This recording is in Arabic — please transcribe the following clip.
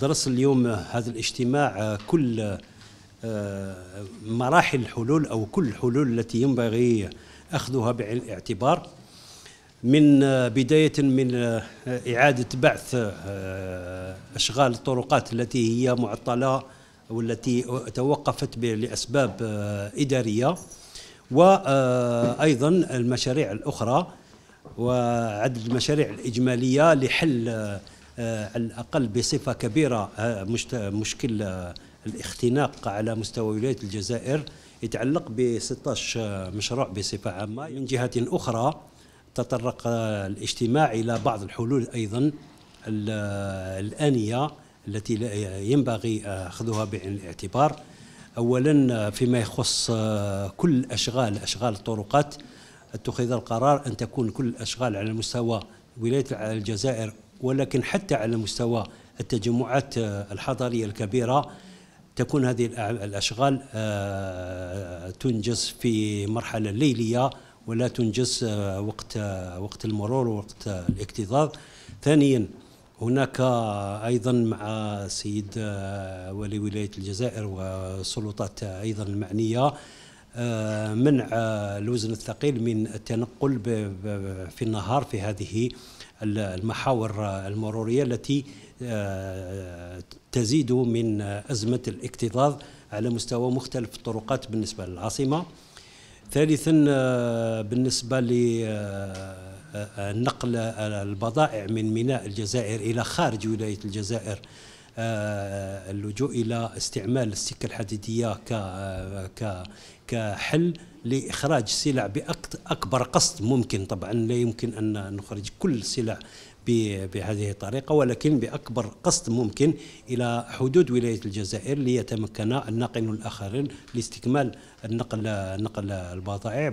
درس اليوم هذا الاجتماع آه، كل آه، مراحل الحلول أو كل الحلول التي ينبغي أخذها بعين الاعتبار من آه، بداية من إعادة بعث أشغال الطرقات التي هي معطلة والتي توقفت لأسباب إدارية وأيضا المشاريع الأخرى وعدد المشاريع الإجمالية لحل آه، على الأقل بصفة كبيرة آه، مشكل آه، الاختناق على مستوى ولاية الجزائر يتعلق ب 16 مشروع بصفة عامة من جهة أخرى تطرق الاجتماع إلى بعض الحلول أيضا الآنية التي ينبغي أخذها بعين الاعتبار أولا فيما يخص كل الأشغال أشغال الطرقات اتخذ القرار أن تكون كل الأشغال على مستوى ولاية الجزائر ولكن حتى على مستوى التجمعات آه، الحضرية الكبيرة تكون هذه الأشغال آه، تنجز في مرحلة ليلية ولا تنجز آه، وقت وقت المرور ووقت الاكتظاظ ثانيا هناك ايضا مع السيد ولي ولايه الجزائر والسلطات ايضا المعنيه آه، منع الوزن الثقيل من التنقل في النهار في هذه المحاور المرورية التي آه، تزيد من أزمة الاكتظاظ على مستوى مختلف الطرقات بالنسبة للعاصمة ثالثا آه، بالنسبة لنقل البضائع من ميناء الجزائر إلى خارج ولاية الجزائر آه، اللجوء الى استعمال السكه الحديديه ك آه، كحل لاخراج السلع باكبر قصد ممكن طبعا لا يمكن ان نخرج كل السلع بهذه الطريقة ولكن بأكبر قصد ممكن إلى حدود ولاية الجزائر ليتمكن الناقل الآخرين لاستكمال النقل نقل البضائع